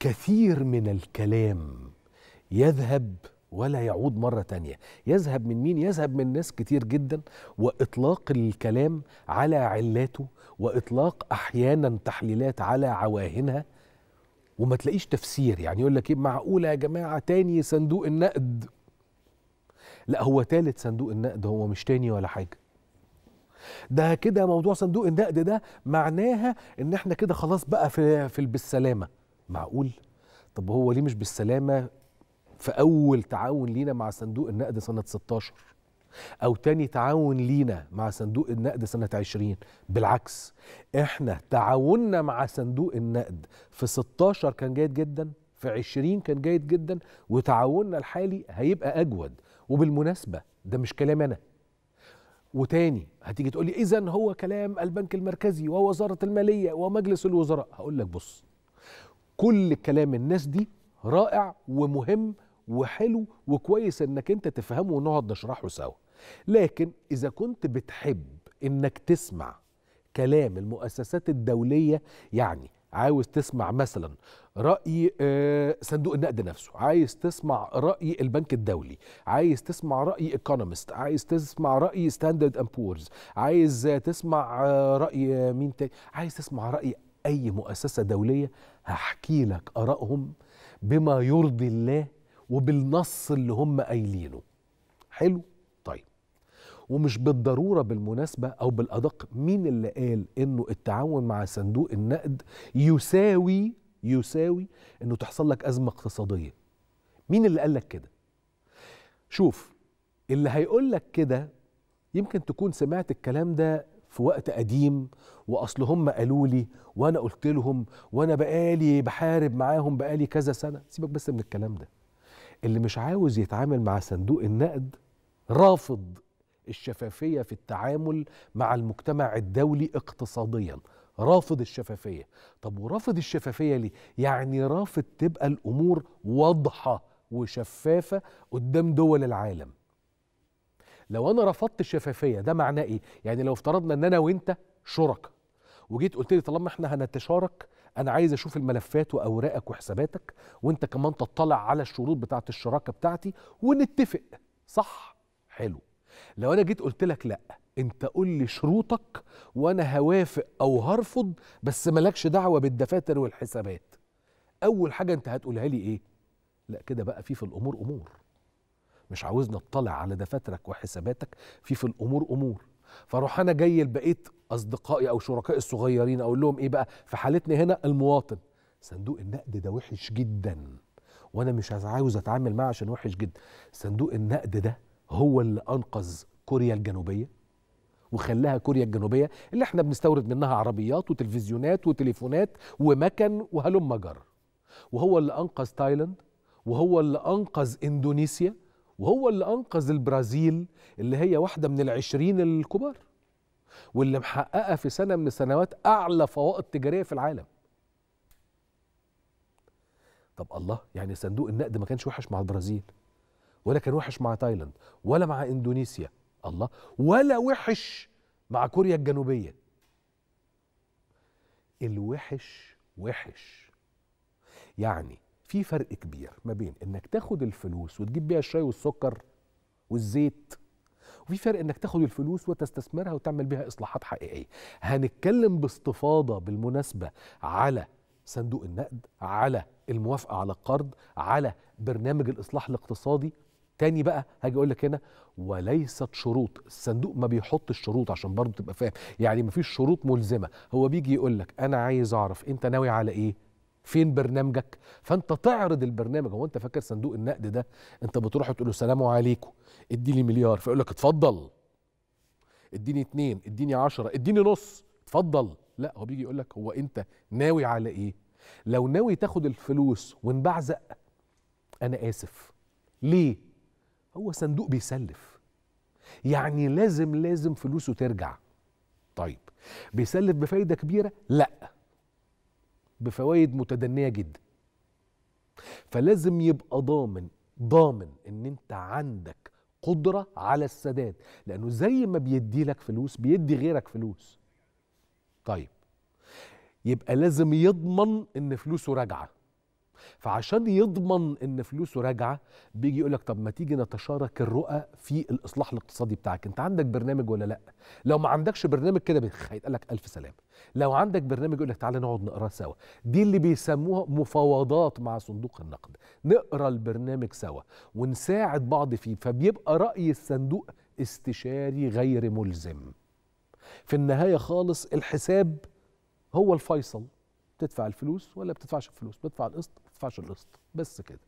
كثير من الكلام يذهب ولا يعود مرة تانية يذهب من مين؟ يذهب من ناس كتير جدا وإطلاق الكلام على علاته وإطلاق أحيانا تحليلات على عواهنها وما تلاقيش تفسير يعني يقول لك ايه معقولة يا جماعة تاني صندوق النقد لا هو تالت صندوق النقد هو مش تاني ولا حاجة ده كده موضوع صندوق النقد ده معناها ان احنا كده خلاص بقى في, في بالسلامه معقول طب هو ليه مش بالسلامه في اول تعاون لينا مع صندوق النقد سنه 16 او تاني تعاون لينا مع صندوق النقد سنة 20 بالعكس احنا تعاوننا مع صندوق النقد في 16 كان جيد جدا في 20 كان جيد جدا وتعاوننا الحالي هيبقى اجود وبالمناسبة ده مش كلام انا وتاني هتيجي تقولي اذا هو كلام البنك المركزي ووزارة المالية ومجلس الوزراء هقول لك بص كل كلام الناس دي رائع ومهم وحلو وكويس انك انت تفهمه ونقعد نشرحه سوا لكن اذا كنت بتحب انك تسمع كلام المؤسسات الدوليه يعني عاوز تسمع مثلا راي آه، صندوق النقد نفسه عايز تسمع راي البنك الدولي عايز تسمع راي ايكونومست عايز تسمع راي ستاندرد امبورز عايز تسمع آه، راي مين تاني عايز تسمع راي أي مؤسسة دولية هحكي لك آرائهم بما يرضي الله وبالنص اللي هم قايلينه حلو طيب ومش بالضرورة بالمناسبة أو بالأدق مين اللي قال إنه التعاون مع صندوق النقد يساوي يساوي إنه تحصل لك أزمة اقتصادية مين اللي قال لك كده شوف اللي هيقول لك كده يمكن تكون سمعت الكلام ده في وقت قديم واصل هم قالوا لي وانا قلت لهم وانا بقالي بحارب معاهم بقالي كذا سنه سيبك بس من الكلام ده اللي مش عاوز يتعامل مع صندوق النقد رافض الشفافيه في التعامل مع المجتمع الدولي اقتصاديا رافض الشفافيه طب ورافض الشفافيه ليه يعني رافض تبقى الامور واضحه وشفافه قدام دول العالم لو انا رفضت الشفافيه ده معناه ايه يعني لو افترضنا ان انا وانت شركاء وجيت قلت لي طالما احنا هنتشارك انا عايز اشوف الملفات واوراقك وحساباتك وانت كمان تطلع على الشروط بتاعه الشراكه بتاعتي ونتفق صح حلو لو انا جيت قلت لك لا انت قول لي شروطك وانا هوافق او هرفض بس مالكش دعوه بالدفاتر والحسابات اول حاجه انت هتقولها لي ايه لا كده بقى في في الامور امور مش عاوزنا نطلع على دفاترك وحساباتك في في الامور امور فاروح انا جاي لبقيه اصدقائي او شركائي الصغيرين اقول لهم ايه بقى في حالتنا هنا المواطن صندوق النقد ده وحش جدا وانا مش عاوز اتعامل معاه عشان وحش جدا صندوق النقد ده هو اللي انقذ كوريا الجنوبيه وخلاها كوريا الجنوبيه اللي احنا بنستورد منها عربيات وتلفزيونات وتليفونات ومكن وهلم جر وهو اللي انقذ تايلاند وهو اللي انقذ اندونيسيا وهو اللي أنقذ البرازيل اللي هي واحدة من العشرين الكبار واللي محققة في سنة من السنوات أعلى فوائد تجارية في العالم طب الله يعني صندوق النقد ما كانش وحش مع البرازيل ولا كان وحش مع تايلاند ولا مع اندونيسيا الله ولا وحش مع كوريا الجنوبية الوحش وحش يعني في فرق كبير ما بين انك تاخد الفلوس وتجيب بيها الشاي والسكر والزيت وفي فرق انك تاخد الفلوس وتستثمرها وتعمل بيها اصلاحات حقيقيه هنتكلم باستفاضه بالمناسبه على صندوق النقد على الموافقه على القرض على برنامج الاصلاح الاقتصادي تاني بقى هاجي اقول لك هنا وليست شروط الصندوق ما بيحطش شروط عشان برضه تبقى فاهم يعني مفيش شروط ملزمه هو بيجي يقول لك انا عايز اعرف انت ناوي على ايه فين برنامجك فانت تعرض البرنامج هو انت فاكر صندوق النقد ده انت بتروح تقول له سلام عليكم اديني مليار فيقول لك اتفضل اديني اتنين اديني عشرة اديني نص اتفضل لا هو بيجي يقول لك هو انت ناوي على ايه لو ناوي تاخد الفلوس ونبعزق انا اسف ليه هو صندوق بيسلف يعني لازم لازم فلوسه ترجع طيب بيسلف بفايده كبيره لا بفوائد متدنيه جدا فلازم يبقى ضامن ضامن ان انت عندك قدره على السداد لانه زي ما بيدي لك فلوس بيدي غيرك فلوس طيب يبقى لازم يضمن ان فلوسه راجعه فعشان يضمن ان فلوسه راجعه بيجي يقول لك طب ما تيجي نتشارك الرؤى في الاصلاح الاقتصادي بتاعك انت عندك برنامج ولا لا لو ما عندكش برنامج كده هيتقال لك الف سلام لو عندك برنامج يقول لك تعالى نقعد نقراه سوا دي اللي بيسموها مفاوضات مع صندوق النقد نقرا البرنامج سوا ونساعد بعض فيه فبيبقى راي الصندوق استشاري غير ملزم في النهايه خالص الحساب هو الفيصل بتدفع الفلوس ولا بتدفعش الفلوس بتدفع القسط فاشل القسط بس كده